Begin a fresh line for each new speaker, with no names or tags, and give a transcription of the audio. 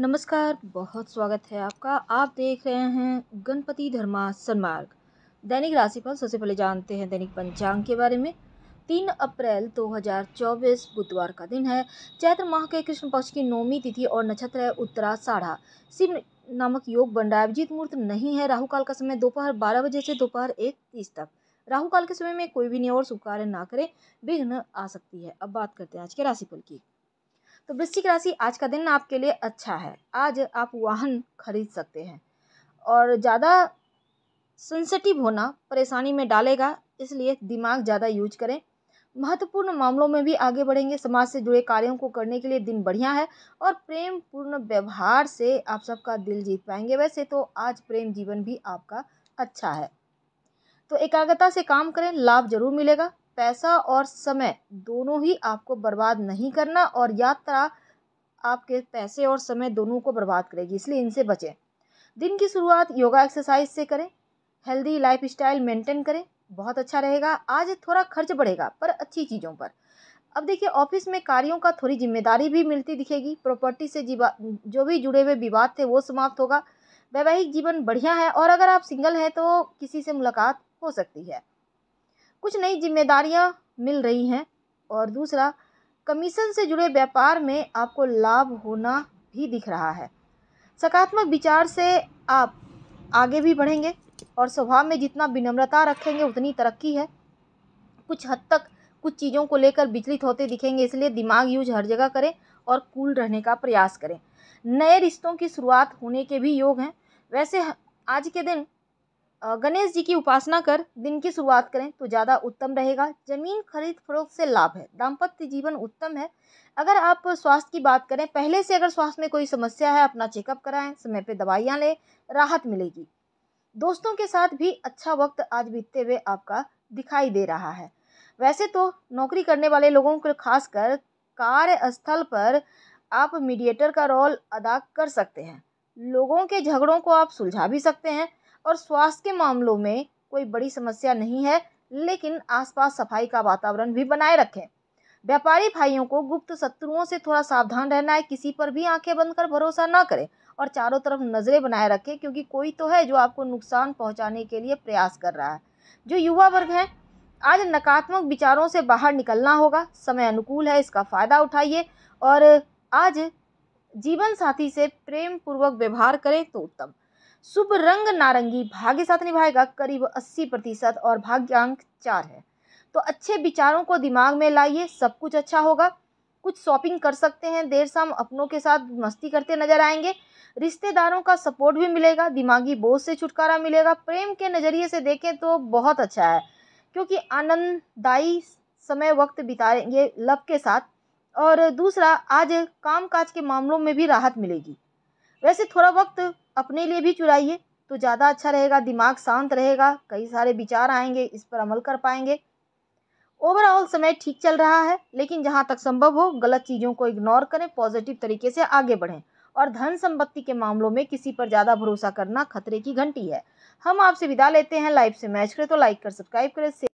नमस्कार बहुत स्वागत है आपका आप देख रहे हैं गणपति धर्मा सन्मार्ग दैनिक राशिफल सबसे पहले जानते हैं दैनिक पंचांग के बारे में तीन अप्रैल 2024 बुधवार का दिन है चैत्र माह के कृष्ण पक्ष की नौमी तिथि और नक्षत्र है उत्तरा साढ़ा शिव नामक योग बन रहा है अभिजीत मुहूर्त नहीं है राहु काल का समय दोपहर बारह बजे से दोपहर एक तीस तक राहु काल के समय में कोई भी नियम और शुभ कार्य ना करें विघ्न आ सकती है अब बात करते हैं आज के राशिफल की तो वृश्चिक राशि आज का दिन आपके लिए अच्छा है आज आप वाहन खरीद सकते हैं और ज़्यादा सेंसिटिव होना परेशानी में डालेगा इसलिए दिमाग ज़्यादा यूज करें महत्वपूर्ण मामलों में भी आगे बढ़ेंगे समाज से जुड़े कार्यों को करने के लिए दिन बढ़िया है और प्रेम पूर्ण व्यवहार से आप सबका दिल जीत पाएंगे वैसे तो आज प्रेम जीवन भी आपका अच्छा है तो एकाग्रता से काम करें लाभ जरूर मिलेगा पैसा और समय दोनों ही आपको बर्बाद नहीं करना और यात्रा आपके पैसे और समय दोनों को बर्बाद करेगी इसलिए इनसे बचें दिन की शुरुआत योगा एक्सरसाइज से करें हेल्दी लाइफ स्टाइल मेंटेन करें बहुत अच्छा रहेगा आज थोड़ा खर्च बढ़ेगा पर अच्छी चीज़ों पर अब देखिए ऑफिस में कार्यों का थोड़ी जिम्मेदारी भी मिलती दिखेगी प्रॉपर्टी से जो भी जुड़े हुए विवाद थे वो समाप्त होगा वैवाहिक जीवन बढ़िया है और अगर आप सिंगल हैं तो किसी से मुलाकात हो सकती है कुछ नई जिम्मेदारियाँ मिल रही हैं और दूसरा कमीशन से जुड़े व्यापार में आपको लाभ होना भी दिख रहा है सकारात्मक विचार से आप आगे भी बढ़ेंगे और स्वभाव में जितना विनम्रता रखेंगे उतनी तरक्की है कुछ हद तक कुछ चीज़ों को लेकर विचलित होते दिखेंगे इसलिए दिमाग यूज हर जगह करें और कूल रहने का प्रयास करें नए रिश्तों की शुरुआत होने के भी योग हैं वैसे आज के दिन गणेश जी की उपासना कर दिन की शुरुआत करें तो ज़्यादा उत्तम रहेगा ज़मीन खरीद फरोख से लाभ है दाम्पत्य जीवन उत्तम है अगर आप स्वास्थ्य की बात करें पहले से अगर स्वास्थ्य में कोई समस्या है अपना चेकअप कराएं समय पर दवाइयाँ लें राहत मिलेगी दोस्तों के साथ भी अच्छा वक्त आज बीतते हुए आपका दिखाई दे रहा है वैसे तो नौकरी करने वाले लोगों को खासकर कार्यस्थल पर आप मीडिएटर का रोल अदा कर सकते हैं लोगों के झगड़ों को आप सुलझा भी सकते हैं और स्वास्थ्य के मामलों में कोई बड़ी समस्या नहीं है लेकिन आसपास सफाई का वातावरण भी बनाए रखें व्यापारी भाइयों को गुप्त शत्रुओं से थोड़ा सावधान रहना है किसी पर भी आंखें बंद कर भरोसा ना करें और चारों तरफ नज़रें बनाए रखें क्योंकि कोई तो है जो आपको नुकसान पहुंचाने के लिए प्रयास कर रहा है जो युवा वर्ग हैं आज नकारात्मक विचारों से बाहर निकलना होगा समय अनुकूल है इसका फ़ायदा उठाइए और आज जीवन साथी से प्रेम पूर्वक व्यवहार करें तो उत्तम शुभ रंग नारंगी भाग्य साथ निभाएगा करीब अस्सी प्रतिशत और भाग्यांक चार है तो अच्छे विचारों को दिमाग में लाइए सब कुछ अच्छा होगा कुछ शॉपिंग कर सकते हैं देर शाम अपनों के साथ मस्ती करते नजर आएंगे रिश्तेदारों का सपोर्ट भी मिलेगा दिमागी बोझ से छुटकारा मिलेगा प्रेम के नज़रिए से देखें तो बहुत अच्छा है क्योंकि आनंददायी समय वक्त बिताएंगे लव के साथ और दूसरा आज कामकाज के मामलों में भी राहत मिलेगी वैसे थोड़ा वक्त अपने लिए भी चुराइए तो ज़्यादा अच्छा रहेगा दिमाग शांत रहेगा कई सारे विचार आएंगे इस पर अमल कर पाएंगे ओवरऑल समय ठीक चल रहा है लेकिन जहाँ तक संभव हो गलत चीज़ों को इग्नोर करें पॉजिटिव तरीके से आगे बढ़ें और धन संपत्ति के मामलों में किसी पर ज़्यादा भरोसा करना खतरे की घंटी है हम आपसे विदा लेते हैं लाइव से मैच करें तो लाइक कर सब्सक्राइब करें